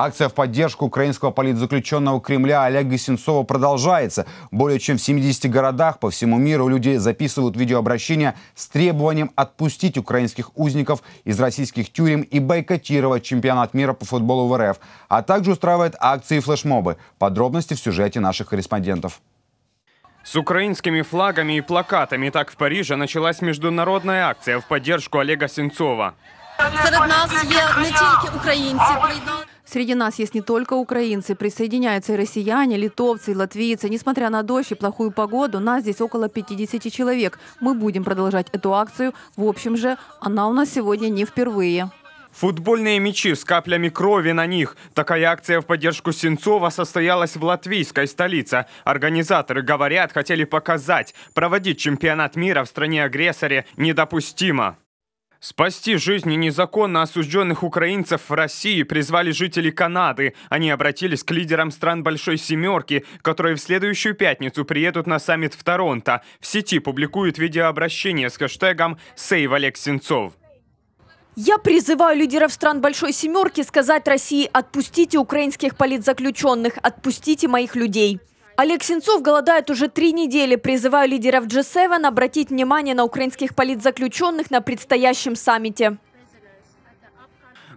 Акция в поддержку украинского политзаключенного Кремля Олега Сенцова продолжается. Более чем в 70 городах по всему миру люди записывают видеообращения с требованием отпустить украинских узников из российских тюрем и бойкотировать чемпионат мира по футболу в РФ, а также устраивает акции и флешмобы. Подробности в сюжете наших корреспондентов. С украинскими флагами и плакатами так в Париже началась международная акция в поддержку Олега Сенцова. Серед нас є не тільки українці, Среди нас есть не только украинцы, присоединяются и россияне, литовцы, и латвийцы. Несмотря на дождь и плохую погоду, нас здесь около 50 человек. Мы будем продолжать эту акцию. В общем же, она у нас сегодня не впервые. Футбольные мячи с каплями крови на них. Такая акция в поддержку Сенцова состоялась в латвийской столице. Организаторы, говорят, хотели показать, проводить чемпионат мира в стране-агрессоре недопустимо. Спасти жизни незаконно осужденных украинцев в России призвали жители Канады. Они обратились к лидерам стран Большой Семерки, которые в следующую пятницу приедут на саммит в Торонто. В сети публикуют видеообращение с хэштегом «Сейв Олег Сенцов». Я призываю лидеров стран Большой Семерки сказать России «Отпустите украинских политзаключенных, отпустите моих людей». Олег Сенцов голодает уже три недели, призывая лидеров G7 обратить внимание на украинских политзаключенных на предстоящем саммите.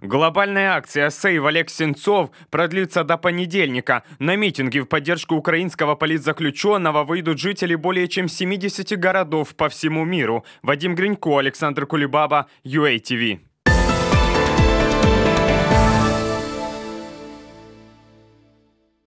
Глобальная акция «Сейв Олег Сенцов» продлится до понедельника. На митинги в поддержку украинского политзаключенного выйдут жители более чем 70 городов по всему миру. Вадим Гринько, Александр Кулебаба, UATV.